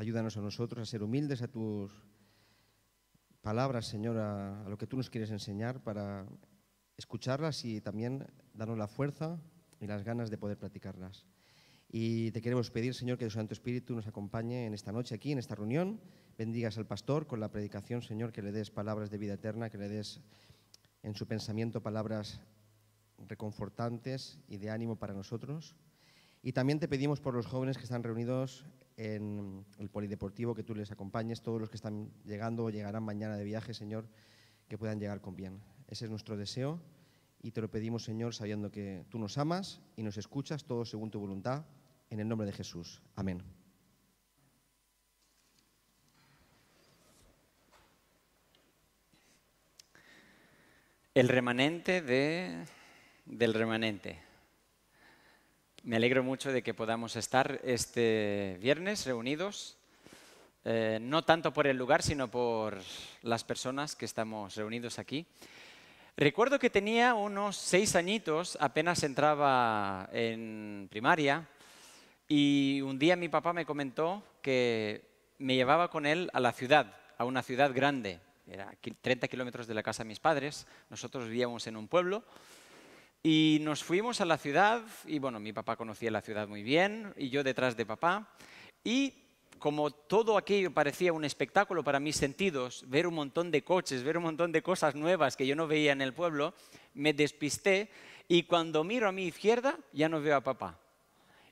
Ayúdanos a nosotros a ser humildes a tus palabras, Señor, a, lo que tú nos quieres enseñar para escucharlas y también darnos la fuerza y las ganas de poder practicarlas. Y te queremos pedir, Señor, que tu Santo Espíritu nos acompañe en esta noche aquí, en esta reunión. Bendigas al pastor con la predicación, Señor, que le des palabras de vida eterna, que le des en su pensamiento palabras reconfortantes y de ánimo para nosotros. Y también te pedimos por los jóvenes que están reunidos en el polideportivo, que tú les acompañes. Todos los que están llegando o llegarán mañana de viaje, Señor, que puedan llegar con bien. Ese es nuestro deseo y te lo pedimos, Señor, sabiendo que tú nos amas y nos escuchas, todo según tu voluntad, en el nombre de Jesús. Amén. El remanente de, del remanente. Me alegro mucho de que podamos estar este viernes reunidos, eh, no tanto por el lugar, sino por las personas que estamos reunidos aquí. Recuerdo que tenía unos seis añitos, apenas entraba en primaria, y un día mi papá me comentó que me llevaba con él a la ciudad, a una ciudad grande. Era 30 kilómetros de la casa de mis padres, nosotros vivíamos en un pueblo, y nos fuimos a la ciudad, y bueno, mi papá conocía la ciudad muy bien, y yo detrás de papá, y como todo aquello parecía un espectáculo para mis sentidos, ver un montón de coches, ver un montón de cosas nuevas que yo no veía en el pueblo, me despisté y cuando miro a mi izquierda ya no veo a papá.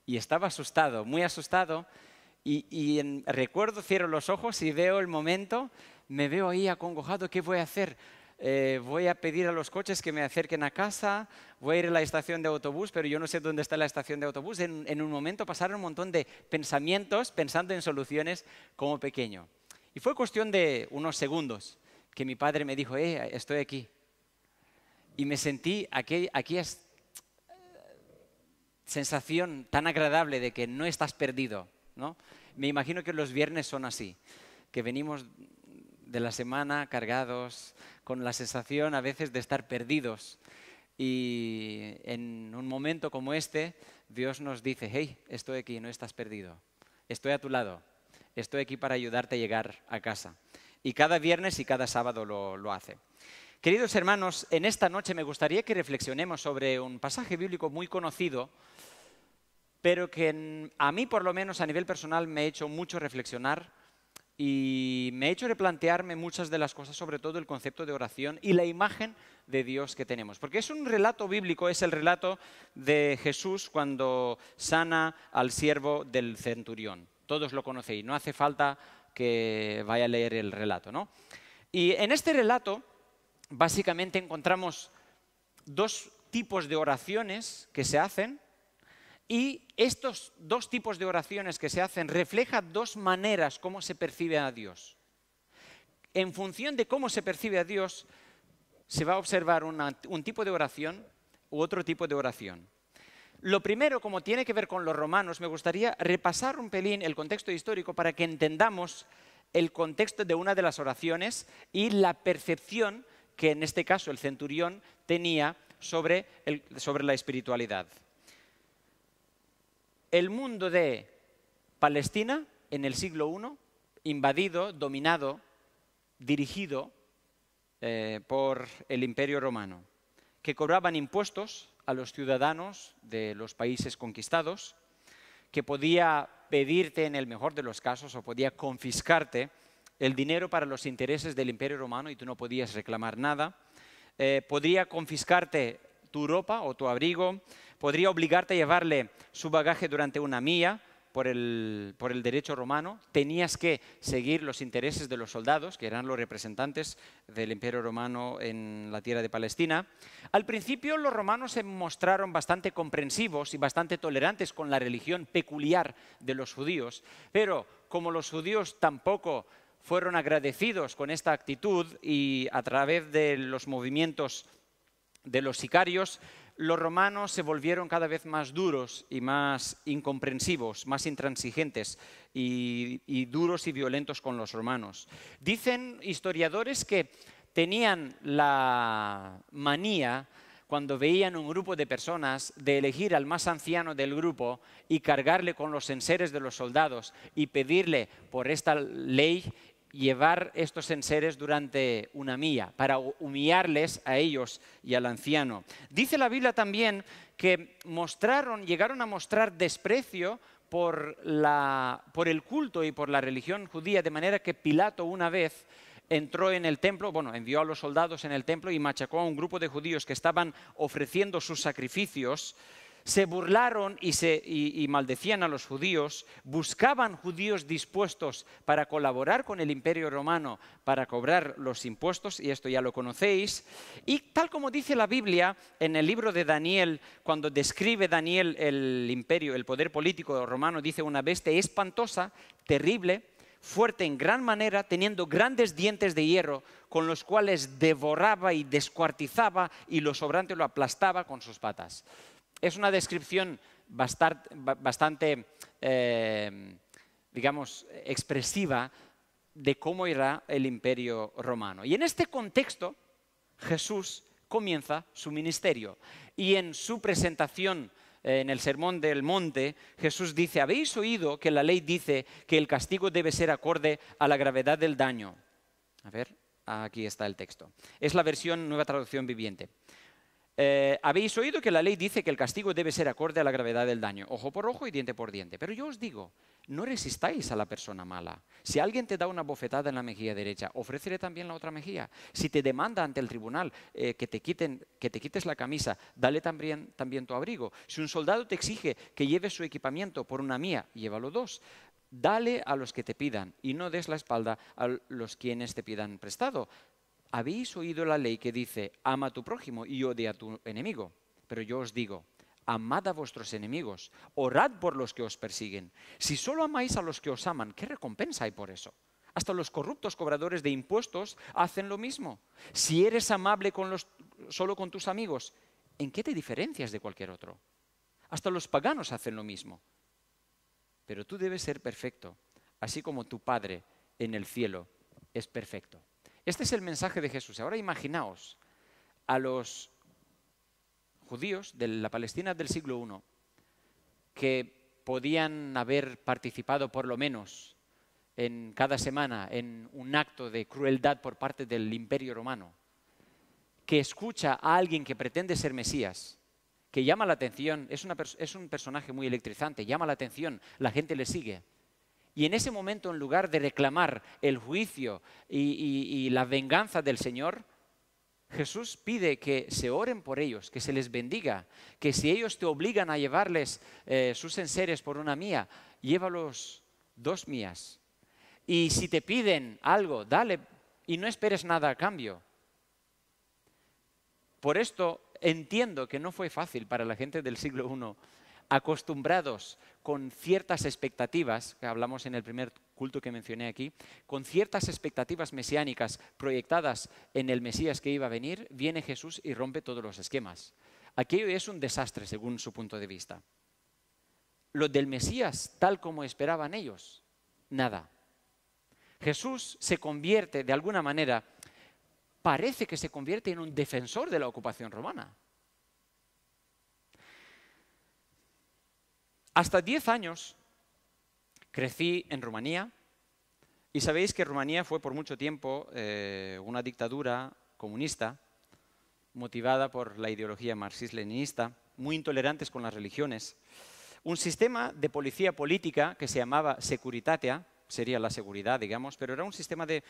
Y estaba asustado, muy asustado, y, recuerdo, cierro los ojos y veo el momento, me veo ahí acongojado, ¿qué voy a hacer? Eh, voy a pedir a los coches que me acerquen a casa, voy a ir a la estación de autobús, pero yo no sé dónde está la estación de autobús. En, un momento pasaron un montón de pensamientos pensando en soluciones como pequeño. Y fue cuestión de unos segundos que mi padre me dijo, eh, estoy aquí. Y me sentí aquí, aquí es eh, sensación tan agradable de que no estás perdido. ¿no? Me imagino que los viernes son así, que venimos de la semana cargados, con la sensación a veces de estar perdidos. Y en un momento como este, Dios nos dice, hey, estoy aquí, no estás perdido, estoy a tu lado, estoy aquí para ayudarte a llegar a casa. Y cada viernes y cada sábado lo, lo hace. Queridos hermanos, en esta noche me gustaría que reflexionemos sobre un pasaje bíblico muy conocido, pero que a mí por lo menos a nivel personal me ha hecho mucho reflexionar y me ha hecho replantearme muchas de las cosas, sobre todo el concepto de oración y la imagen de Dios que tenemos. Porque es un relato bíblico, es el relato de Jesús cuando sana al siervo del centurión. Todos lo conocéis, no hace falta que vaya a leer el relato. ¿no? Y en este relato, básicamente encontramos dos tipos de oraciones que se hacen y estos dos tipos de oraciones que se hacen reflejan dos maneras cómo se percibe a Dios. En función de cómo se percibe a Dios, se va a observar un tipo de oración u otro tipo de oración. Lo primero, como tiene que ver con los romanos, me gustaría repasar un pelín el contexto histórico para que entendamos el contexto de una de las oraciones y la percepción que en este caso el centurión tenía sobre la espiritualidad el mundo de Palestina en el siglo I, invadido, dominado, dirigido eh, por el Imperio Romano, que cobraban impuestos a los ciudadanos de los países conquistados, que podía pedirte en el mejor de los casos o podía confiscarte el dinero para los intereses del Imperio Romano y tú no podías reclamar nada, eh, podría confiscarte tu ropa o tu abrigo, podría obligarte a llevarle su bagaje durante una mía por el, por el, derecho romano, tenías que seguir los intereses de los soldados, que eran los representantes del imperio romano en la tierra de Palestina. Al principio los romanos se mostraron bastante comprensivos y bastante tolerantes con la religión peculiar de los judíos, pero como los judíos tampoco fueron agradecidos con esta actitud y a través de los movimientos de los sicarios, los romanos se volvieron cada vez más duros y más incomprensivos, más intransigentes y, duros y violentos con los romanos. Dicen historiadores que tenían la manía cuando veían un grupo de personas, de elegir al más anciano del grupo y cargarle con los enseres de los soldados y pedirle por esta ley llevar estos enseres durante una mía, para humillarles a ellos y al anciano. Dice la Biblia también que mostraron, llegaron a mostrar desprecio por, la, por el culto y por la religión judía, de manera que Pilato una vez entró en el templo, bueno, envió a los soldados en el templo y machacó a un grupo de judíos que estaban ofreciendo sus sacrificios se burlaron y, maldecían a los judíos, buscaban judíos dispuestos para colaborar con el imperio romano para cobrar los impuestos, y esto ya lo conocéis. Y tal como dice la Biblia en el libro de Daniel, cuando describe Daniel el imperio, el poder político romano, dice una bestia espantosa, terrible, fuerte en gran manera, teniendo grandes dientes de hierro, con los cuales devoraba y descuartizaba y lo sobrante lo aplastaba con sus patas es una descripción bastante, eh, digamos, expresiva de cómo irá el imperio romano. Y en este contexto, Jesús comienza su ministerio. Y en su presentación eh, en el Sermón del Monte, Jesús dice, habéis oído que la ley dice que el castigo debe ser acorde a la gravedad del daño. A ver, aquí está el texto. Es la versión Nueva Traducción Viviente. Eh, habéis oído que la ley dice que el castigo debe ser acorde a la gravedad del daño, ojo por ojo y diente por diente. Pero yo os digo, no resistáis a la persona mala. Si alguien te da una bofetada en la mejilla derecha, ofrécele también la otra mejilla. Si te demanda ante el tribunal eh, que, te quiten, que te quites la camisa, dale también, también tu abrigo. Si un soldado te exige que lleves su equipamiento por una mía, llévalo dos. Dale a los que te pidan y no des la espalda a los quienes te pidan prestado habéis oído la ley que dice, ama a tu prójimo y odia a tu enemigo. Pero yo os digo, amad a vuestros enemigos, orad por los que os persiguen. Si solo amáis a los que os aman, ¿qué recompensa hay por eso? Hasta los corruptos cobradores de impuestos hacen lo mismo. Si eres amable solo con tus amigos, ¿en qué te diferencias de cualquier otro? Hasta los paganos hacen lo mismo. Pero tú debes ser perfecto, así como tu Padre en el cielo es perfecto. Este es el mensaje de Jesús. Ahora imaginaos a los judíos de la Palestina del siglo I que podían haber participado por lo menos en cada semana en un acto de crueldad por parte del imperio romano, que escucha a alguien que pretende ser Mesías, que llama la atención, es, es un personaje muy electrizante, llama la atención, la gente le sigue y en ese momento, en lugar de reclamar el juicio y, la venganza del Señor, Jesús pide que se oren por ellos, que se les bendiga, que si ellos te obligan a llevarles eh, sus enseres por una mía, llévalos dos mías. Y si te piden algo, dale y no esperes nada a cambio. Por esto entiendo que no fue fácil para la gente del siglo I acostumbrados con ciertas expectativas, que hablamos en el primer culto que mencioné aquí, con ciertas expectativas mesiánicas proyectadas en el Mesías que iba a venir, viene Jesús y rompe todos los esquemas. Aquello es un desastre según su punto de vista. Lo del Mesías, tal como esperaban ellos, nada. Jesús se convierte, de alguna manera, parece que se convierte en un defensor de la ocupación romana. Hasta 10 años crecí en Rumanía y sabéis que Rumanía fue por mucho tiempo eh, una dictadura comunista motivada por la ideología marxista-leninista, muy intolerantes con las religiones. Un sistema de policía política que se llamaba Securitatea, sería la seguridad, digamos, pero era un sistema de,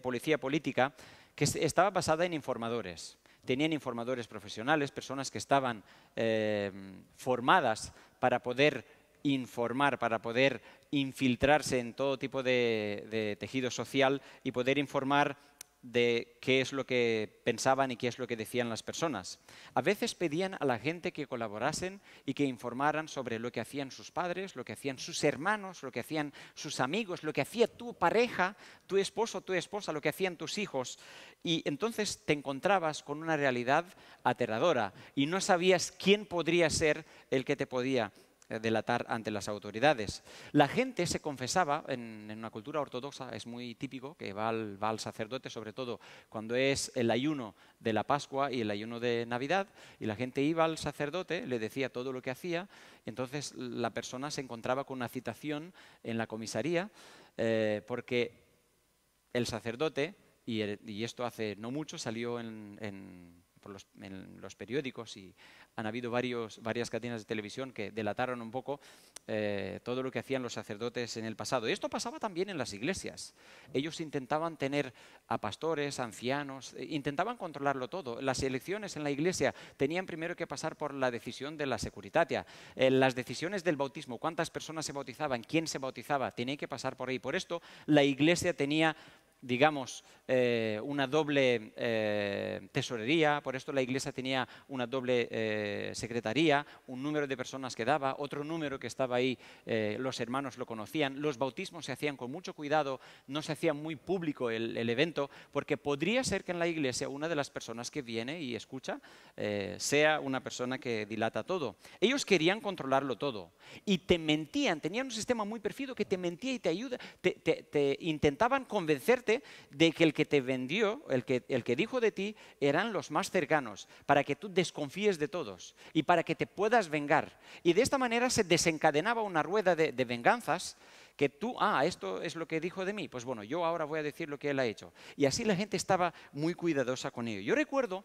policía política que estaba basada en informadores. Tenían informadores profesionales, personas que estaban eh, formadas para poder informar, para poder infiltrarse en todo tipo de, tejido social y poder informar de qué es lo que pensaban y qué es lo que decían las personas. A veces pedían a la gente que colaborasen y que informaran sobre lo que hacían sus padres, lo que hacían sus hermanos, lo que hacían sus amigos, lo que hacía tu pareja, tu esposo, tu esposa, lo que hacían tus hijos. Y entonces te encontrabas con una realidad aterradora y no sabías quién podría ser el que te podía eh, delatar ante las autoridades. La gente se confesaba, en, una cultura ortodoxa es muy típico que va al, sacerdote, sobre todo cuando es el ayuno de la Pascua y el ayuno de Navidad, y la gente iba al sacerdote, le decía todo lo que hacía, entonces la persona se encontraba con una citación en la comisaría, eh, porque el sacerdote, y, esto hace no mucho, salió en, en los periódicos y han habido varios, varias cadenas de televisión que delataron un poco eh, todo lo que hacían los sacerdotes en el pasado. Y esto pasaba también en las iglesias. Ellos intentaban tener a pastores, ancianos, eh, intentaban controlarlo todo. Las elecciones en la iglesia tenían primero que pasar por la decisión de la securitatia, eh, las decisiones del bautismo, cuántas personas se bautizaban, quién se bautizaba, tenía que pasar por ahí. Por esto la iglesia tenía digamos, una doble tesorería, por esto la Iglesia tenía una doble eh, secretaría, un número de personas que daba, otro número que estaba ahí, eh, los hermanos lo conocían. Los bautismos se hacían con mucho cuidado, no se hacía muy público el, evento, porque podría ser que en la iglesia una de las personas que viene y escucha eh, sea una persona que dilata todo. Ellos querían controlarlo todo y te mentían, tenían un sistema muy perfido que te mentía y te ayuda, te intentaban convencerte de que el que te vendió, el que, el que dijo de ti, eran los más cercanos, para que tú desconfíes de todo y para que te puedas vengar. Y de esta manera se desencadenaba una rueda de, de, venganzas que tú, ah, esto es lo que dijo de mí, pues bueno, yo ahora voy a decir lo que él ha hecho. Y así la gente estaba muy cuidadosa con ello. Yo recuerdo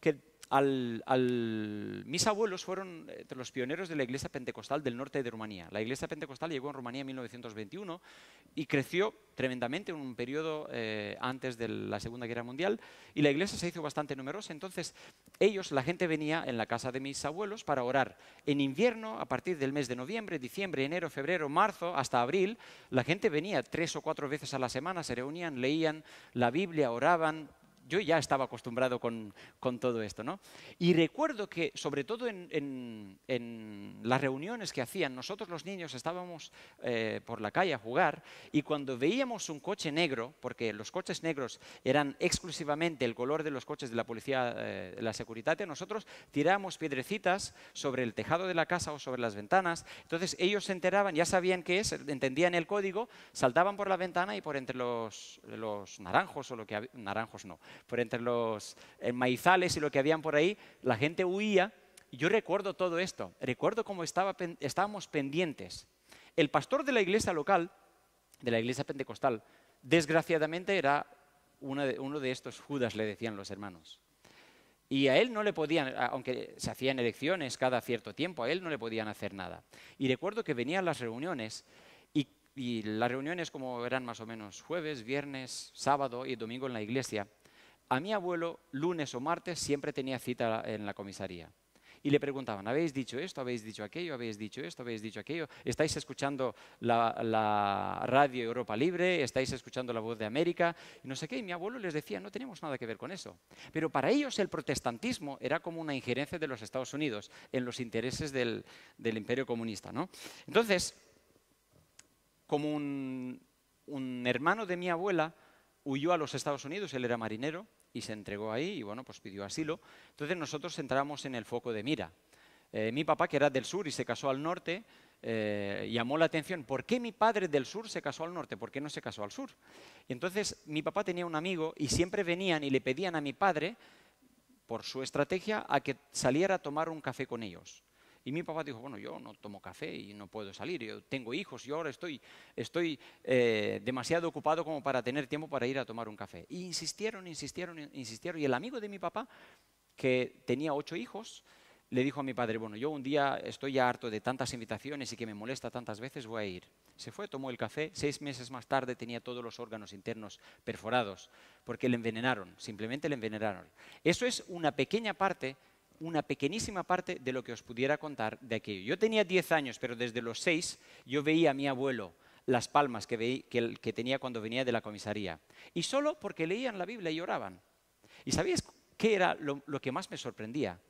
que mis abuelos fueron eh, los pioneros de la iglesia pentecostal del norte de Rumanía. La iglesia pentecostal llegó en Rumanía en 1921 y creció tremendamente en un periodo eh, antes de la Segunda Guerra Mundial y la iglesia se hizo bastante numerosa. Entonces ellos, la gente venía en la casa de mis abuelos para orar. En invierno, a partir del mes de noviembre, diciembre, enero, febrero, marzo, hasta abril, la gente venía tres o cuatro veces a la semana, se reunían, leían la Biblia, oraban, yo ya estaba acostumbrado con, con todo esto. ¿no? Y recuerdo que, sobre todo en, en, las reuniones que hacían, nosotros los niños estábamos eh, por la calle a jugar y cuando veíamos un coche negro, porque los coches negros eran exclusivamente el color de los coches de la policía, eh, de la seguridad, nosotros tirábamos piedrecitas sobre el tejado de la casa o sobre las ventanas. Entonces ellos se enteraban, ya sabían qué es, entendían el código, saltaban por la ventana y por entre los, los naranjos o lo que naranjos no, por entre los eh, maizales y lo que habían por ahí, la gente huía. Yo recuerdo todo esto, recuerdo cómo estábamos pendientes. El pastor de la iglesia local, de la iglesia pentecostal, desgraciadamente era uno de, estos Judas, le decían los hermanos. Y a él no le podían, aunque se hacían elecciones cada cierto tiempo, a él no le podían hacer nada. Y recuerdo que venían las reuniones y, y, las reuniones como eran más o menos jueves, viernes, sábado y domingo en la iglesia. A mi abuelo, lunes o martes, siempre tenía cita en la comisaría. Y le preguntaban, ¿habéis dicho esto? ¿Habéis dicho aquello? ¿Habéis dicho esto? ¿Habéis dicho aquello? ¿Estáis escuchando la, radio Europa Libre? ¿Estáis escuchando la voz de América? Y no sé qué. Y mi abuelo les decía, no tenemos nada que ver con eso. Pero para ellos el protestantismo era como una injerencia de los Estados Unidos en los intereses del, imperio comunista. ¿no? Entonces, como un hermano de mi abuela huyó a los Estados Unidos, él era marinero, y se entregó ahí y bueno, pues pidió asilo. Entonces nosotros entramos en el foco de mira. Eh, mi papá, que era del sur y se casó al norte, eh, llamó la atención, ¿por qué mi padre del sur se casó al norte? ¿Por qué no se casó al sur? Y entonces mi papá tenía un amigo y siempre venían y le pedían a mi padre, por su estrategia, a que saliera a tomar un café con ellos. Y mi papá dijo, bueno, yo no tomo café y no puedo salir, yo tengo hijos, y ahora estoy, estoy eh, demasiado ocupado como para tener tiempo para ir a tomar un café. Y insistieron, insistieron, insistieron. Y el amigo de mi papá, que tenía ocho hijos, le dijo a mi padre, bueno, yo un día estoy ya harto de tantas invitaciones y que me molesta tantas veces, voy a ir. Se fue, tomó el café, seis meses más tarde tenía todos los órganos internos perforados, porque le envenenaron, simplemente le envenenaron. Eso es una pequeña parte una pequeñísima parte de lo que os pudiera contar de aquello. Yo tenía 10 años, pero desde los 6 yo veía a mi abuelo las palmas que, tenía cuando venía de la comisaría. Y solo porque leían la Biblia y oraban. ¿Y sabéis qué era lo, lo que más me sorprendía?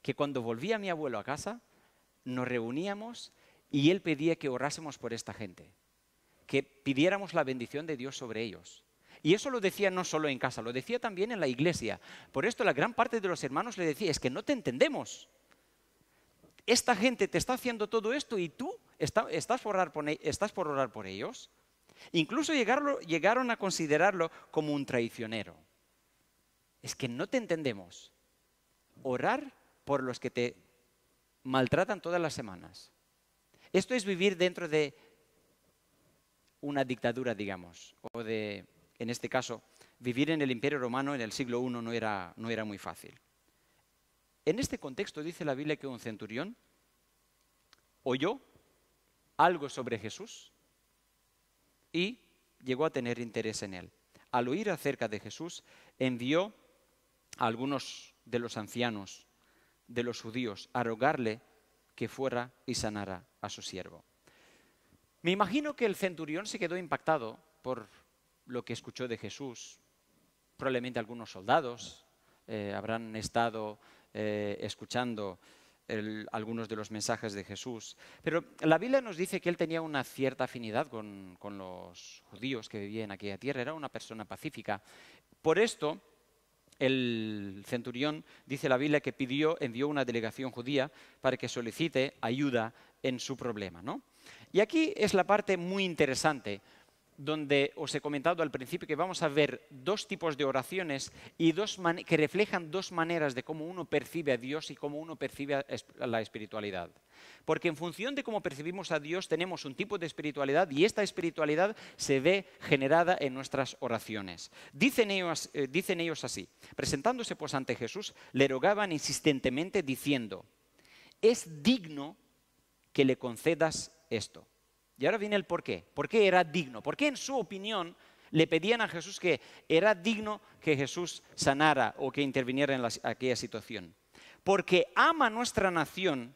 Que cuando volvía mi abuelo a casa, nos reuníamos y él pedía que orásemos por esta gente, que pidiéramos la bendición de Dios sobre ellos. Y eso lo decía no solo en casa, lo decía también en la iglesia. Por esto la gran parte de los hermanos le decía, es que no te entendemos. Esta gente te está haciendo todo esto y tú e, estás, por orar por, ellos. Incluso llegaron a considerarlo como un traicionero. Es que no te entendemos. Orar por los que te maltratan todas las semanas. Esto es vivir dentro de una dictadura, digamos, o de en este caso, vivir en el Imperio Romano en el siglo I no era, muy fácil. En este contexto dice la Biblia que un centurión oyó algo sobre Jesús y llegó a tener interés en él. Al oír acerca de Jesús, envió a algunos de los ancianos, de los judíos, a rogarle que fuera y sanara a su siervo. Me imagino que el centurión se quedó impactado por lo que escuchó de Jesús. Probablemente algunos soldados eh, habrán estado eh, escuchando algunos de los mensajes de Jesús. Pero la Biblia nos dice que él tenía una cierta afinidad con, los judíos que vivían en aquella tierra, era una persona pacífica. Por esto, el centurión, dice la Biblia, que pidió, envió una delegación judía para que solicite ayuda en su problema. Y aquí es la parte muy interesante, donde os he comentado al principio que vamos a ver dos tipos de oraciones y dos que reflejan dos maneras de cómo uno percibe a Dios y cómo uno percibe la espiritualidad. Porque en función de cómo percibimos a Dios tenemos un tipo de espiritualidad y esta espiritualidad se ve generada en nuestras oraciones. Dicen ellos, eh, dicen ellos así, presentándose pues ante Jesús, le rogaban insistentemente diciendo, es digno que le concedas esto y ahora viene el por qué. ¿Por qué era digno? ¿Por qué en su opinión le pedían a Jesús que era digno que Jesús sanara o que interviniera en aquella situación? Porque ama nuestra nación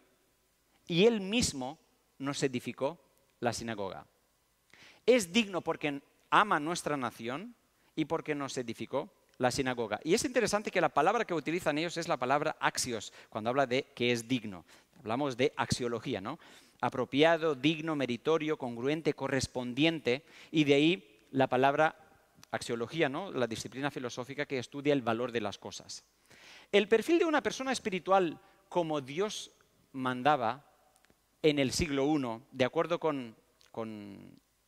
y él mismo nos edificó la sinagoga. Es digno porque ama nuestra nación y porque nos edificó la sinagoga. Y es interesante que la palabra que utilizan ellos es la palabra axios, cuando habla de que es digno. Hablamos de axiología, ¿no? apropiado, digno, meritorio, congruente, correspondiente, y de ahí la palabra axiología, ¿no? la disciplina filosófica que estudia el valor de las cosas. El perfil de una persona espiritual como Dios mandaba en el siglo I, de acuerdo con,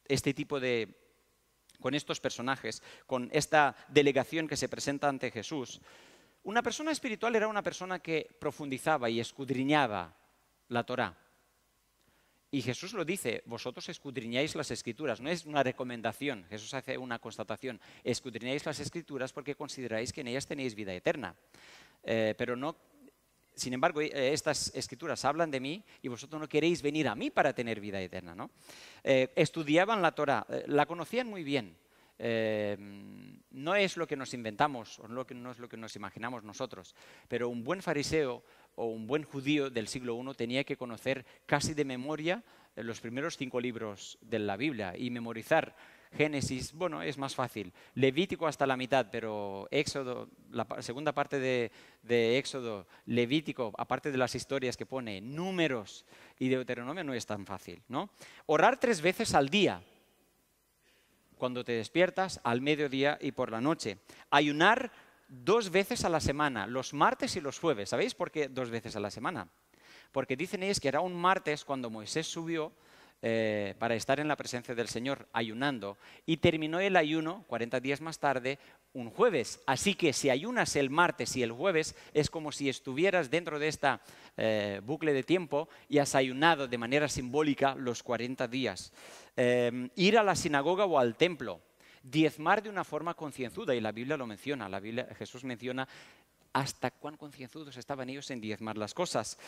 este tipo de con estos personajes, con esta delegación que se presenta ante Jesús, una persona espiritual era una persona que profundizaba y escudriñaba la Torá, y Jesús lo dice, vosotros escudriñáis las escrituras, no es una recomendación, Jesús hace una constatación, escudriñáis las escrituras porque consideráis que en ellas tenéis vida eterna. Eh, pero no, sin embargo, eh, estas escrituras hablan de mí y vosotros no queréis venir a mí para tener vida eterna. ¿no? Eh, estudiaban la Torah, la conocían muy bien, no es lo que nos inventamos o no, es lo que nos imaginamos nosotros, pero un buen fariseo o un buen judío del siglo I tenía que conocer casi de memoria eh, los primeros cinco libros de la Biblia y memorizar Génesis, bueno, es más fácil. Levítico hasta la mitad, pero Éxodo, la segunda parte de, Éxodo, Levítico, aparte de las historias que pone, números y Deuteronomio no es tan fácil, ¿no? Orar tres veces al día, cuando te despiertas, al mediodía y por la noche. Ayunar dos veces a la semana, los martes y los jueves. ¿Sabéis por qué dos veces a la semana? Porque dicen ellos que era un martes cuando Moisés subió eh, para estar en la presencia del Señor ayunando y terminó el ayuno 40 días más tarde un jueves. Así que si ayunas el martes y el jueves es como si estuvieras dentro de esta eh, bucle de tiempo y has ayunado de manera simbólica los 40 días. Em, ir a la sinagoga o al templo diezmar de una forma concienzuda, y la Biblia lo menciona, la Biblia, Jesús menciona hasta cuán concienzudos estaban ellos en diezmar las cosas.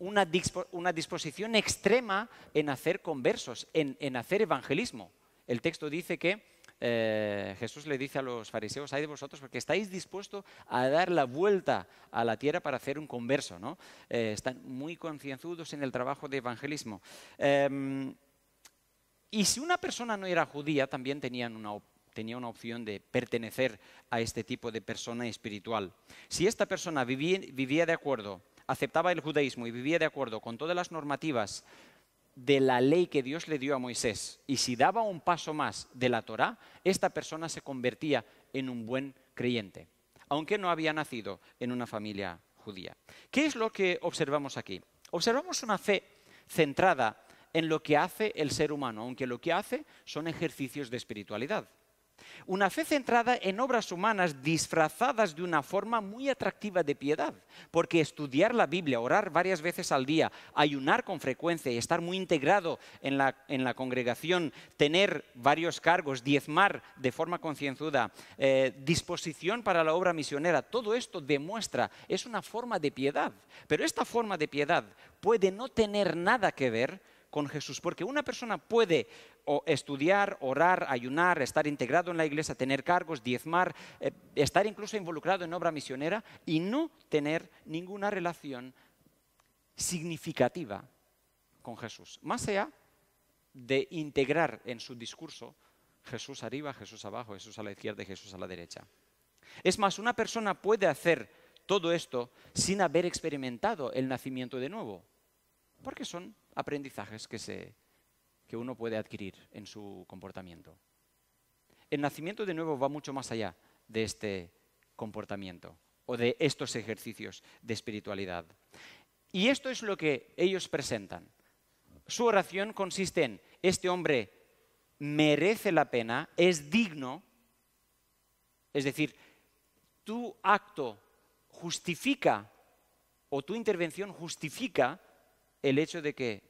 Una, disposición extrema en hacer conversos, en, hacer evangelismo. El texto dice que eh, Jesús le dice a los fariseos, hay de vosotros porque estáis dispuestos a dar la vuelta a la tierra para hacer un converso. ¿no? Eh, están muy concienzudos en el trabajo de evangelismo. Em, y si una persona no era judía, también tenía una opción de pertenecer a este tipo de persona espiritual. Si esta persona vivía, vivía de acuerdo, aceptaba el judaísmo y vivía de acuerdo con todas las normativas de la ley que Dios le dio a Moisés, y si daba un paso más de la Torá, esta persona se convertía en un buen creyente, aunque no había nacido en una familia judía. ¿Qué es lo que observamos aquí? Observamos una fe centrada en lo que hace el ser humano, aunque lo que hace son ejercicios de espiritualidad. Una fe centrada en obras humanas disfrazadas de una forma muy atractiva de piedad, porque estudiar la Biblia, orar varias veces al día, ayunar con frecuencia y estar muy integrado en la, congregación, tener varios cargos, diezmar de forma concienzuda, eh, disposición para la obra misionera, todo esto demuestra, es una forma de piedad. Pero esta forma de piedad puede no tener nada que ver con Jesús, porque una persona puede estudiar, orar, ayunar, estar integrado en la iglesia, tener cargos, diezmar, eh, estar incluso involucrado en obra misionera y no tener ninguna relación significativa con Jesús, más allá de integrar en su discurso Jesús arriba, Jesús abajo, Jesús a la izquierda y Jesús a la derecha. Es más, una persona puede hacer todo esto sin haber experimentado el nacimiento de nuevo, porque son aprendizajes que, que uno puede adquirir en su comportamiento. El nacimiento de nuevo va mucho más allá de este comportamiento o de estos ejercicios de espiritualidad. Y esto es lo que ellos presentan. Su oración consiste en, este hombre merece la pena, es digno, es decir, tu acto justifica o tu intervención justifica el hecho de que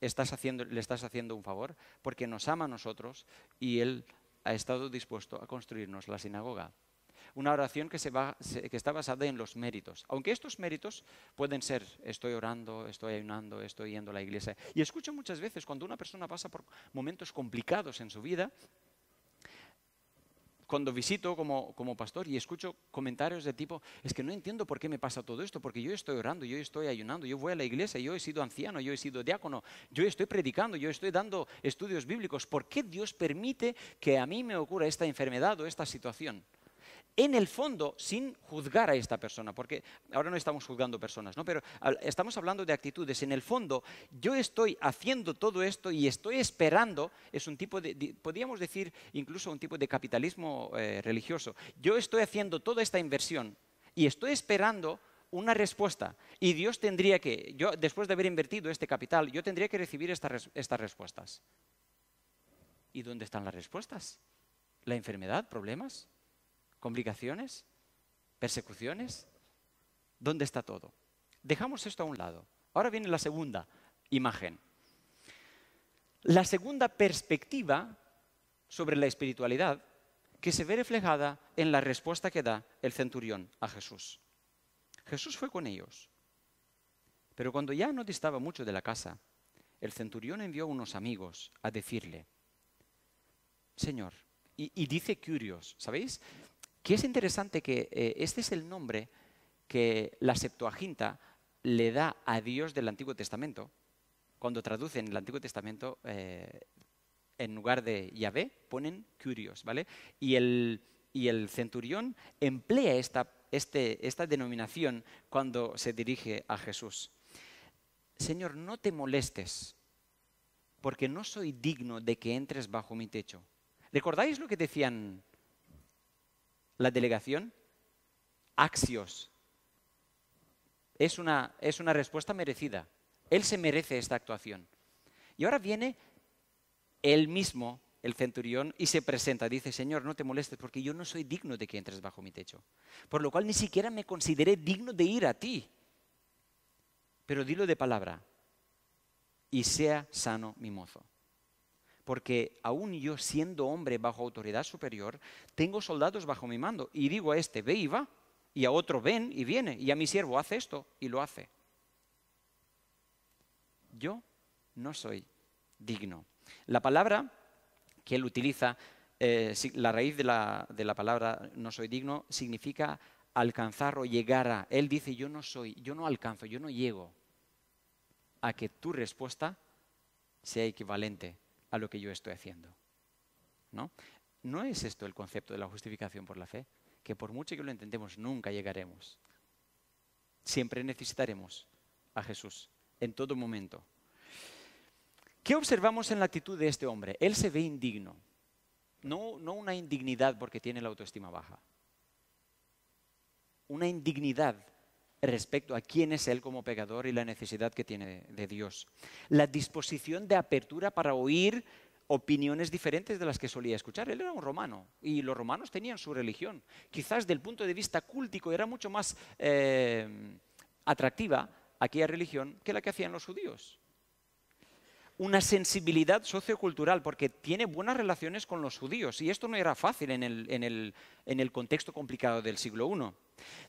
le estás haciendo un favor, porque nos ama a nosotros y Él ha estado dispuesto a construirnos la sinagoga. Una oración que, que está basada en los méritos. Aunque estos méritos pueden ser, estoy orando, estoy ayunando, estoy yendo a la iglesia. Y escucho muchas veces cuando una persona pasa por momentos complicados en su vida, cuando visito como, pastor y escucho comentarios de tipo, es que no entiendo por qué me pasa todo esto, porque yo estoy orando, yo estoy ayunando, yo voy a la iglesia, yo he sido anciano, yo he sido diácono, yo estoy predicando, yo estoy dando estudios bíblicos, ¿por qué Dios permite que a mí me ocurra esta enfermedad o esta situación? en el fondo, sin juzgar a esta persona, porque ahora no estamos juzgando personas, ¿no? pero estamos hablando de actitudes. En el fondo, yo estoy haciendo todo esto y estoy esperando, es un tipo de, podríamos decir incluso un tipo de capitalismo eh, religioso. Yo estoy haciendo toda esta inversión y estoy esperando una respuesta. Y Dios tendría que, yo después de haber invertido este capital, yo tendría que recibir estas respuestas. ¿Y dónde están las respuestas? ¿La enfermedad? ¿Problemas? ¿Complicaciones? ¿Persecuciones? ¿Dónde está todo? Dejamos esto a un lado. Ahora viene la segunda imagen. La segunda perspectiva sobre la espiritualidad que se ve reflejada en la respuesta que da el centurión a Jesús. Jesús fue con ellos, pero cuando ya no distaba mucho de la casa, el centurión envió a unos amigos a decirle, Señor, y, y dice curios, ¿sabéis? Que es interesante que eh, este es el nombre que la Septuaginta le da a Dios del Antiguo Testamento, cuando traducen el Antiguo Testamento, eh, en lugar de Yahvé, ponen Curios, ¿vale? Y el, centurión emplea este, esta denominación cuando se dirige a Jesús. Señor, no te molestes, porque no soy digno de que entres bajo mi techo. ¿Recordáis lo que decían la delegación? Axios. Es una, es una respuesta merecida. Él se merece esta actuación. Y ahora viene él mismo, el centurión, y se presenta. Dice, Señor, no te molestes porque yo no soy digno de que entres bajo mi techo. Por lo cual ni siquiera me consideré digno de ir a ti. Pero dilo de palabra y sea sano mi mozo porque aún yo siendo hombre bajo autoridad superior, tengo soldados bajo mi mando y digo a este, ve y va, y a otro, ven y viene, y a mi siervo, hace esto y lo hace. Yo no soy digno. La palabra que él utiliza, eh, la raíz de la, de la palabra no soy digno, significa alcanzar o llegar a. Él dice, yo no soy, yo no alcanzo, yo no llego a que tu respuesta sea equivalente lo que yo estoy haciendo. ¿No? ¿No es esto el concepto de la justificación por la fe? Que por mucho que lo entendemos, nunca llegaremos. Siempre necesitaremos a Jesús, en todo momento. ¿Qué observamos en la actitud de este hombre? Él se ve indigno. No, no una indignidad porque tiene la autoestima baja. Una indignidad respecto a quién es él como pecador y la necesidad que tiene de Dios. La disposición de apertura para oír opiniones diferentes de las que solía escuchar. Él era un romano y los romanos tenían su religión. Quizás del punto de vista cúltico era mucho más eh, atractiva aquella religión que la que hacían los judíos una sensibilidad sociocultural, porque tiene buenas relaciones con los judíos, y esto no era fácil en el, contexto complicado del siglo I.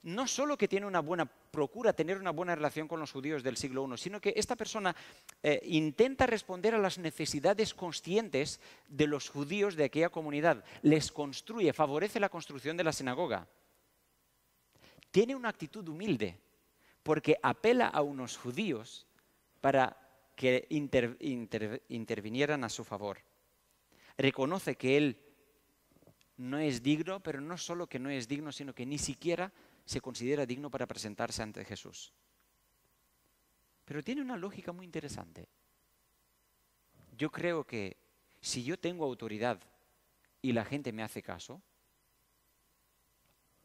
No solo que tiene una buena, procura tener una buena relación con los judíos del siglo I, sino que esta persona eh, intenta responder a las necesidades conscientes de los judíos de aquella comunidad, les construye, favorece la construcción de la sinagoga. Tiene una actitud humilde, porque apela a unos judíos para que intervinieran a su favor. Reconoce que él no es digno, pero no solo que no es digno, sino que ni siquiera se considera digno para presentarse ante Jesús. Pero tiene una lógica muy interesante. Yo creo que si yo tengo autoridad y la gente me hace caso,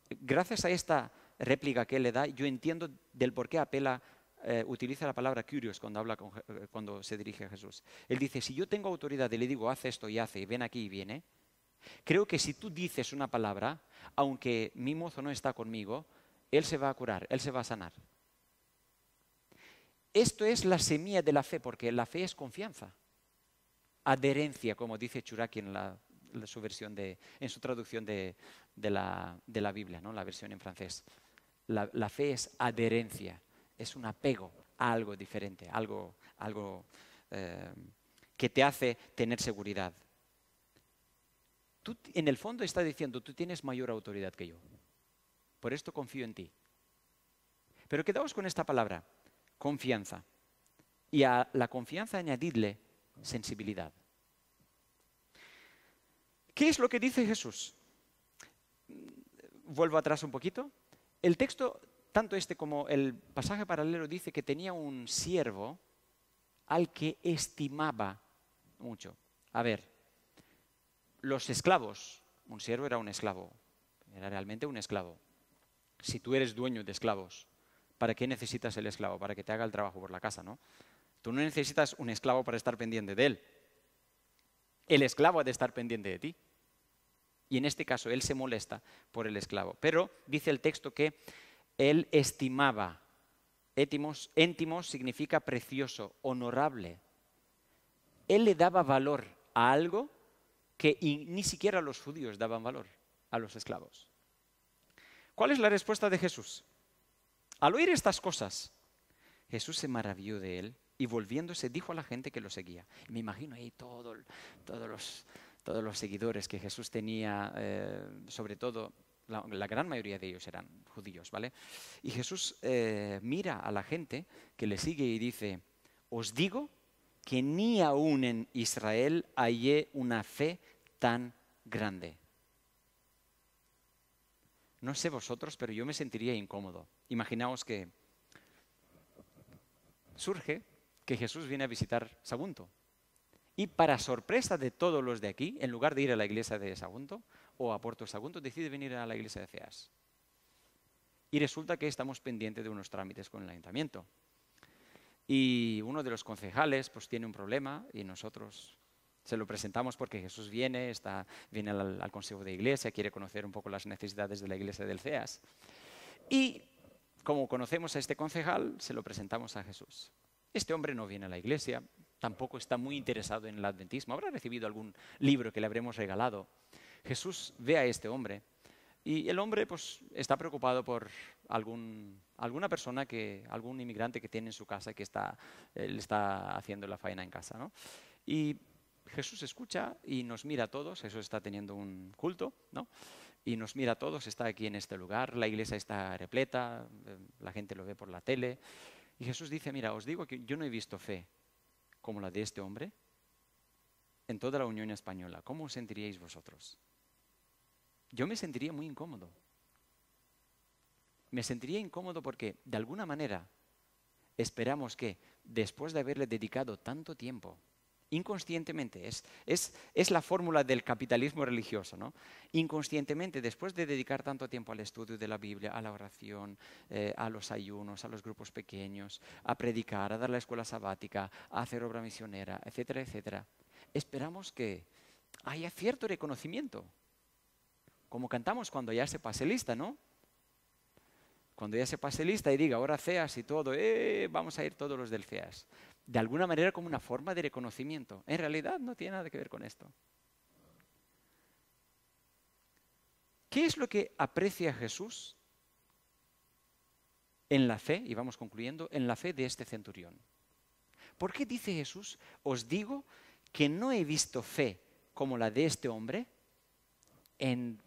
gracias a esta réplica que él le da, yo entiendo del por qué apela eh, utiliza la palabra curios cuando, habla eh, cuando se dirige a Jesús. Él dice, si yo tengo autoridad y le digo, haz esto y hace, y ven aquí y viene, creo que si tú dices una palabra, aunque mi mozo no está conmigo, él se va a curar, él se va a sanar. Esto es la semilla de la fe, porque la fe es confianza, adherencia, como dice Churaki en, su, versión en su traducción de, la, Biblia, ¿no? la versión en francés. la fe es adherencia es un apego a algo diferente, algo, algo eh, que te hace tener seguridad. Tú en el fondo está diciendo, tú tienes mayor autoridad que yo. Por esto confío en ti. Pero quedaos con esta palabra, confianza. Y a la confianza añadidle sensibilidad. ¿Qué es lo que dice Jesús? Mm, vuelvo atrás un poquito. El texto tanto este como el pasaje paralelo dice que tenía un siervo al que estimaba mucho. A ver, los esclavos, un siervo era un esclavo, era realmente un esclavo. Si tú eres dueño de esclavos, ¿para qué necesitas el esclavo? Para que te haga el trabajo por la casa, ¿no? Tú no necesitas un esclavo para estar pendiente de él. El esclavo ha de estar pendiente de ti. Y en este caso, él se molesta por el esclavo. Pero dice el texto que él estimaba. Étimos, éntimos significa precioso, honorable. Él le daba valor a algo que ni siquiera los judíos daban valor a los esclavos. ¿Cuál es la respuesta de Jesús? Al oír estas cosas, Jesús se maravilló de él y volviéndose dijo a la gente que lo seguía. Me imagino ahí todos, los, seguidores que Jesús tenía, eh, sobre todo la, gran mayoría de ellos eran judíos, ¿vale? Y Jesús eh, mira a la gente que le sigue y dice, os digo que ni aún en Israel hallé una fe tan grande. No sé vosotros, pero yo me sentiría incómodo. Imaginaos que surge que Jesús viene a visitar Sagunto. Y para sorpresa de todos los de aquí, en lugar de ir a la iglesia de Sagunto, o a Puerto Sagunto decide venir a la iglesia de Ceas. Y resulta que estamos pendientes de unos trámites con el ayuntamiento. Y uno de los concejales pues tiene un problema y nosotros se lo presentamos porque Jesús viene, está, viene al, al consejo de iglesia, quiere conocer un poco las necesidades de la iglesia del CEAS. Y como conocemos a este concejal, se lo presentamos a Jesús. Este hombre no viene a la iglesia, tampoco está muy interesado en el adventismo, habrá recibido algún libro que le habremos regalado, Jesús ve a este hombre y el hombre pues, está preocupado por alguna persona, que, algún inmigrante que tiene en su casa que está, eh, le está haciendo la faena en casa. Y Jesús escucha y nos mira a todos, eso está teniendo un culto, ¿no? y nos mira a todos, está aquí en este lugar, la iglesia está repleta, eh, la gente lo ve por la tele, y Jesús dice, mira, os digo que yo no he visto fe como la de este hombre en toda la Unión Española, ¿cómo os sentiríais vosotros? yo me sentiría muy incómodo. Me sentiría incómodo porque, de alguna manera, esperamos que, después de haberle dedicado tanto tiempo, inconscientemente, es, la fórmula del capitalismo religioso, ¿no? Inconscientemente, después de dedicar tanto tiempo al estudio de la Biblia, a la oración, eh, a los ayunos, a los grupos pequeños, a predicar, a dar la escuela sabática, a hacer obra misionera, etcétera, etcétera, esperamos que haya cierto reconocimiento como cantamos cuando ya se pase lista, ¿no? Cuando ya se pase lista y diga, ahora CEAS y todo, eh, vamos a ir todos los del CEAS. De alguna manera como una forma de reconocimiento. En realidad no tiene nada que ver con esto. ¿Qué es lo que aprecia Jesús en la fe, y vamos concluyendo, en la fe de este centurión? ¿Por qué dice Jesús, os digo que no he visto fe como la de este hombre en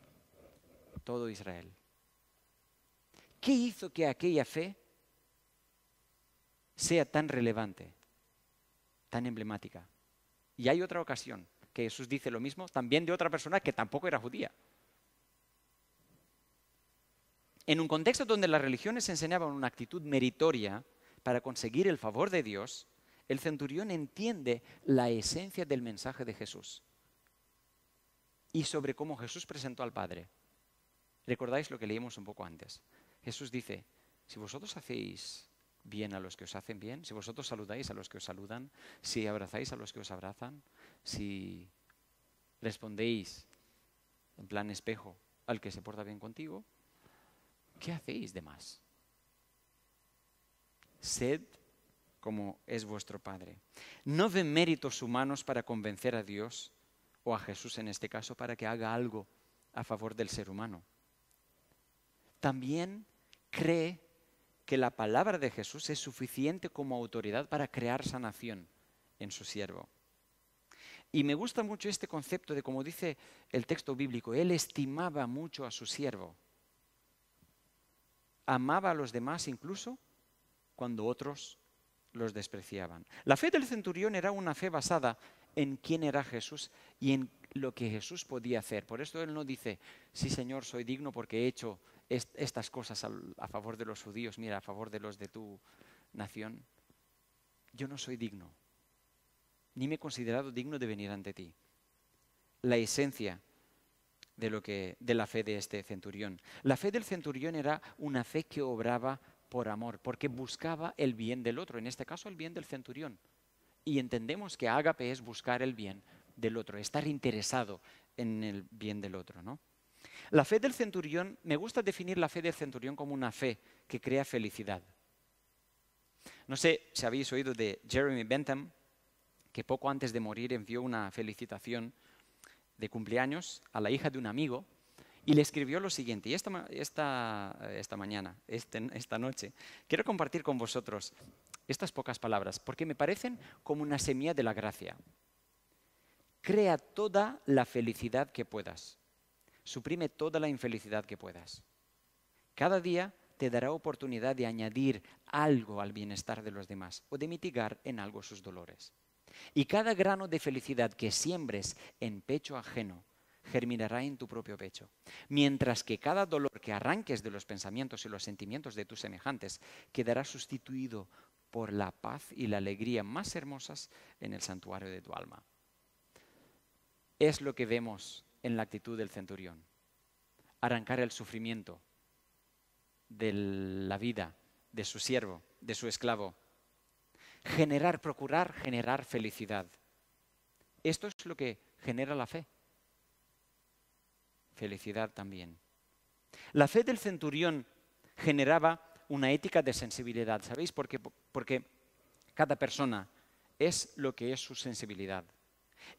todo Israel. ¿Qué hizo que aquella fe sea tan relevante, tan emblemática? Y hay otra ocasión que Jesús dice lo mismo, también de otra persona que tampoco era judía. En un contexto donde las religiones enseñaban una actitud meritoria para conseguir el favor de Dios, el centurión entiende la esencia del mensaje de Jesús y sobre cómo Jesús presentó al Padre. Recordáis lo que leímos un poco antes. Jesús dice, si vosotros hacéis bien a los que os hacen bien, si vosotros saludáis a los que os saludan, si abrazáis a los que os abrazan, si respondéis en plan espejo al que se porta bien contigo, ¿qué hacéis de más? Sed como es vuestro Padre. No de méritos humanos para convencer a Dios o a Jesús en este caso para que haga algo a favor del ser humano también cree que la palabra de Jesús es suficiente como autoridad para crear sanación en su siervo. Y me gusta mucho este concepto de, como dice el texto bíblico, él estimaba mucho a su siervo, amaba a los demás incluso cuando otros los despreciaban. La fe del centurión era una fe basada en quién era Jesús y en lo que Jesús podía hacer. Por esto él no dice, sí Señor, soy digno porque he hecho estas cosas a favor de los judíos, mira, a favor de los de tu nación, yo no soy digno, ni me he considerado digno de venir ante ti. La esencia de, lo de la fe de este centurión. La fe del centurión era una fe que obraba por amor, porque buscaba el bien del otro, en este caso el bien del centurión. Y entendemos que ágape es buscar el bien del otro, estar interesado en el bien del otro, ¿no? La fe del centurión, me gusta definir la fe del centurión como una fe que crea felicidad. No sé si habéis oído de Jeremy Bentham, que poco antes de morir envió una felicitación de cumpleaños a la hija de un amigo y le escribió lo siguiente, y esta, mañana, este, esta noche, quiero compartir con vosotros estas pocas palabras, porque me parecen como una semilla de la gracia. Crea toda la felicidad que puedas. Suprime toda la infelicidad que puedas. Cada día te dará oportunidad de añadir algo al bienestar de los demás o de mitigar en algo sus dolores. Y cada grano de felicidad que siembres en pecho ajeno germinará en tu propio pecho, mientras que cada dolor que arranques de los pensamientos y los sentimientos de tus semejantes quedará sustituido por la paz y la alegría más hermosas en el santuario de tu alma. Es lo que vemos en la actitud del centurión. Arrancar el sufrimiento de la vida de su siervo, de su esclavo. Generar, procurar generar felicidad. Esto es lo que genera la fe. Felicidad también. La fe del centurión generaba una ética de sensibilidad. ¿Sabéis por Porque cada persona es lo que es su sensibilidad.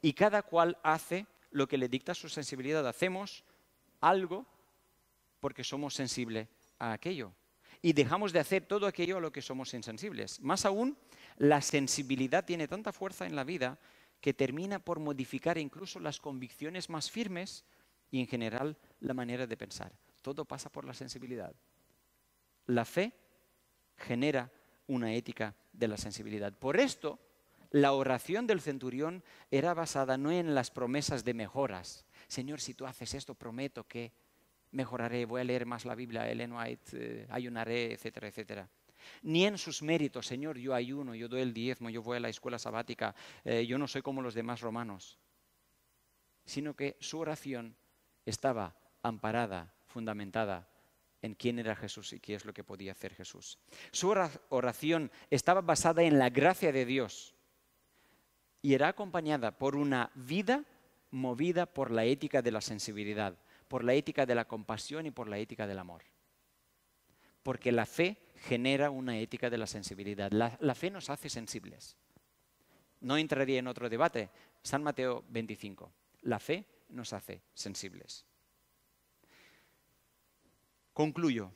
Y cada cual hace lo que le dicta su sensibilidad. Hacemos algo porque somos sensibles a aquello. Y dejamos de hacer todo aquello a lo que somos insensibles. Más aún, la sensibilidad tiene tanta fuerza en la vida que termina por modificar incluso las convicciones más firmes y en general la manera de pensar. Todo pasa por la sensibilidad. La fe genera una ética de la sensibilidad. Por esto, la oración del centurión era basada no en las promesas de mejoras. Señor, si tú haces esto, prometo que mejoraré, voy a leer más la Biblia, Ellen White, eh, ayunaré, etcétera, etcétera. Ni en sus méritos, Señor, yo ayuno, yo doy el diezmo, yo voy a la escuela sabática, eh, yo no soy como los demás romanos. Sino que su oración estaba amparada, fundamentada en quién era Jesús y qué es lo que podía hacer Jesús. Su oración estaba basada en la gracia de Dios y era acompañada por una vida movida por la ética de la sensibilidad, por la ética de la compasión y por la ética del amor. Porque la fe genera una ética de la sensibilidad. La, fe nos hace sensibles. No entraría en otro debate. San Mateo 25. La fe nos hace sensibles. Concluyo.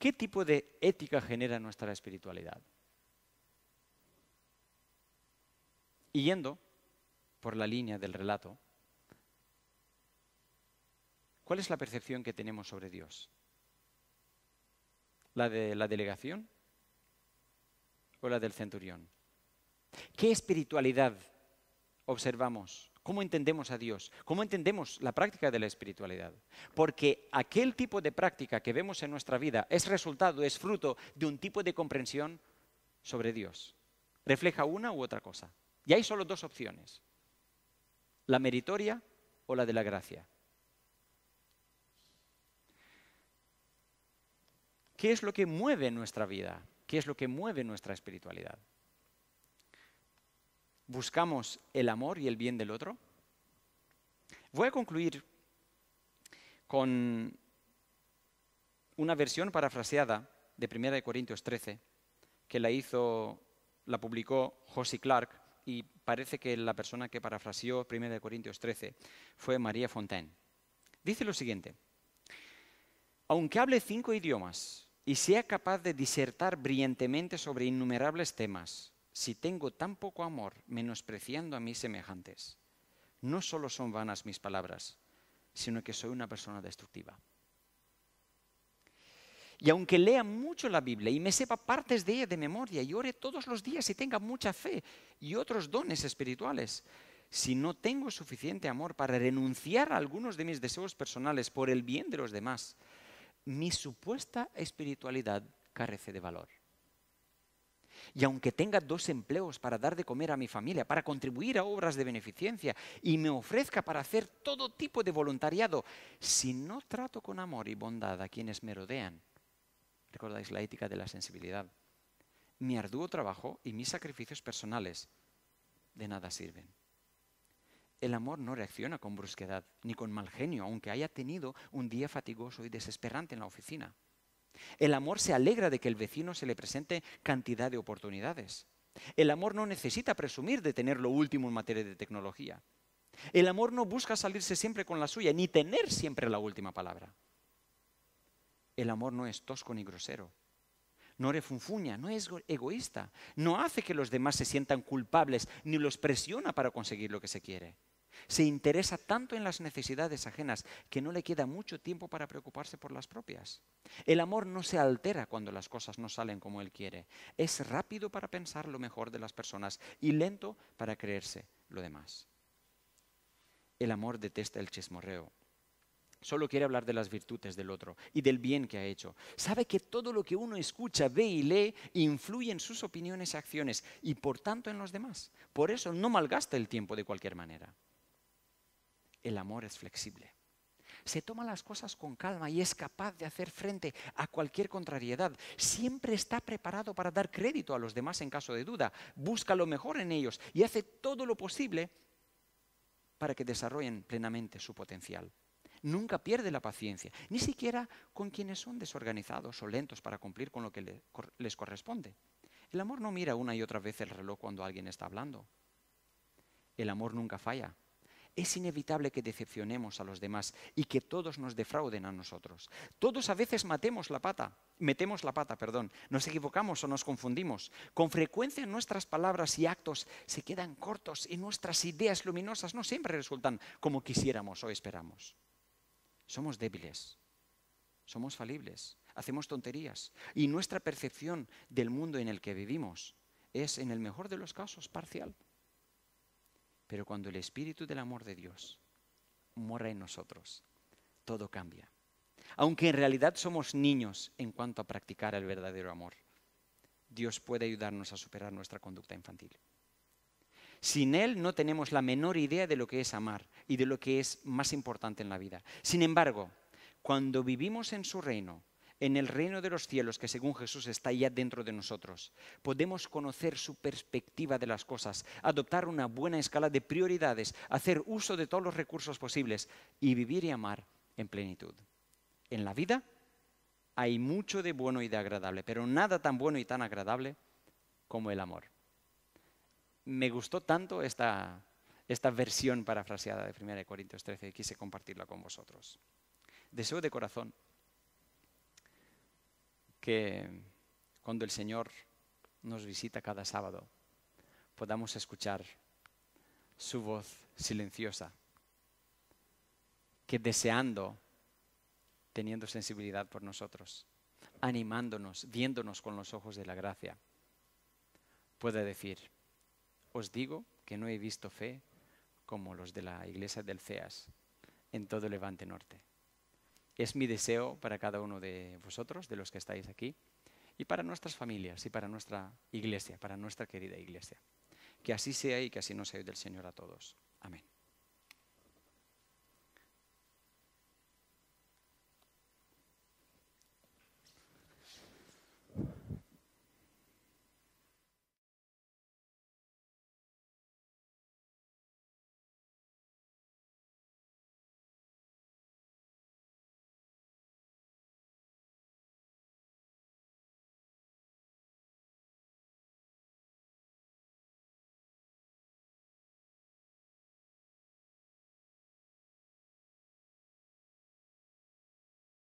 ¿Qué tipo de ética genera nuestra espiritualidad? Y yendo por la línea del relato, ¿cuál es la percepción que tenemos sobre Dios? ¿La de la delegación o la del centurión? ¿Qué espiritualidad observamos? ¿Cómo entendemos a Dios? ¿Cómo entendemos la práctica de la espiritualidad? Porque aquel tipo de práctica que vemos en nuestra vida es resultado, es fruto de un tipo de comprensión sobre Dios. Refleja una u otra cosa. Y hay solo dos opciones, la meritoria o la de la gracia. ¿Qué es lo que mueve nuestra vida? ¿Qué es lo que mueve nuestra espiritualidad? ¿Buscamos el amor y el bien del otro? Voy a concluir con una versión parafraseada de 1 de Corintios 13 que la hizo la publicó José Clark y parece que la persona que parafraseó 1 Corintios 13 fue María Fontaine. Dice lo siguiente, aunque hable cinco idiomas y sea capaz de disertar brillantemente sobre innumerables temas, si tengo tan poco amor menospreciando a mis semejantes, no solo son vanas mis palabras, sino que soy una persona destructiva. Y aunque lea mucho la Biblia y me sepa partes de ella de memoria y ore todos los días y tenga mucha fe y otros dones espirituales, si no tengo suficiente amor para renunciar a algunos de mis deseos personales por el bien de los demás, mi supuesta espiritualidad carece de valor. Y aunque tenga dos empleos para dar de comer a mi familia, para contribuir a obras de beneficencia y me ofrezca para hacer todo tipo de voluntariado, si no trato con amor y bondad a quienes me rodean, Recordáis la ética de la sensibilidad. Mi arduo trabajo y mis sacrificios personales de nada sirven. El amor no reacciona con brusquedad ni con mal genio, aunque haya tenido un día fatigoso y desesperante en la oficina. El amor se alegra de que el vecino se le presente cantidad de oportunidades. El amor no necesita presumir de tener lo último en materia de tecnología. El amor no busca salirse siempre con la suya, ni tener siempre la última palabra. El amor no es tosco ni grosero. No refunfuña, no es egoísta. No hace que los demás se sientan culpables ni los presiona para conseguir lo que se quiere. Se interesa tanto en las necesidades ajenas que no le queda mucho tiempo para preocuparse por las propias. El amor no se altera cuando las cosas no salen como él quiere. Es rápido para pensar lo mejor de las personas y lento para creerse lo demás. El amor detesta el chismorreo, solo quiere hablar de las virtudes del otro y del bien que ha hecho. Sabe que todo lo que uno escucha, ve y lee influye en sus opiniones y acciones y por tanto en los demás. Por eso no malgasta el tiempo de cualquier manera. El amor es flexible. Se toma las cosas con calma y es capaz de hacer frente a cualquier contrariedad. Siempre está preparado para dar crédito a los demás en caso de duda. Busca lo mejor en ellos y hace todo lo posible para que desarrollen plenamente su potencial nunca pierde la paciencia, ni siquiera con quienes son desorganizados o lentos para cumplir con lo que les corresponde. El amor no mira una y otra vez el reloj cuando alguien está hablando. El amor nunca falla. Es inevitable que decepcionemos a los demás y que todos nos defrauden a nosotros. Todos a veces matemos la pata, metemos la pata, perdón, nos equivocamos o nos confundimos. Con frecuencia nuestras palabras y actos se quedan cortos y nuestras ideas luminosas no siempre resultan como quisiéramos o esperamos. Somos débiles, somos falibles, hacemos tonterías y nuestra percepción del mundo en el que vivimos es, en el mejor de los casos, parcial. Pero cuando el espíritu del amor de Dios mora en nosotros, todo cambia. Aunque en realidad somos niños en cuanto a practicar el verdadero amor, Dios puede ayudarnos a superar nuestra conducta infantil. Sin Él no tenemos la menor idea de lo que es amar y de lo que es más importante en la vida. Sin embargo, cuando vivimos en su reino, en el reino de los cielos que según Jesús está ya dentro de nosotros. Podemos conocer su perspectiva de las cosas, adoptar una buena escala de prioridades, hacer uso de todos los recursos posibles y vivir y amar en plenitud. En la vida hay mucho de bueno y de agradable, pero nada tan bueno y tan agradable como el amor me gustó tanto esta, versión parafraseada de 1 de Corintios 13 y quise compartirla con vosotros. Deseo de corazón que cuando el Señor nos visita cada sábado podamos escuchar su voz silenciosa, que deseando, teniendo sensibilidad por nosotros, animándonos, viéndonos con los ojos de la gracia, pueda decir, os digo que no he visto fe como los de la iglesia del CEAS en todo Levante Norte. Es mi deseo para cada uno de vosotros, de los que estáis aquí, y para nuestras familias y para nuestra iglesia, para nuestra querida iglesia. Que así sea y que así nos ayude el Señor a todos. Amén.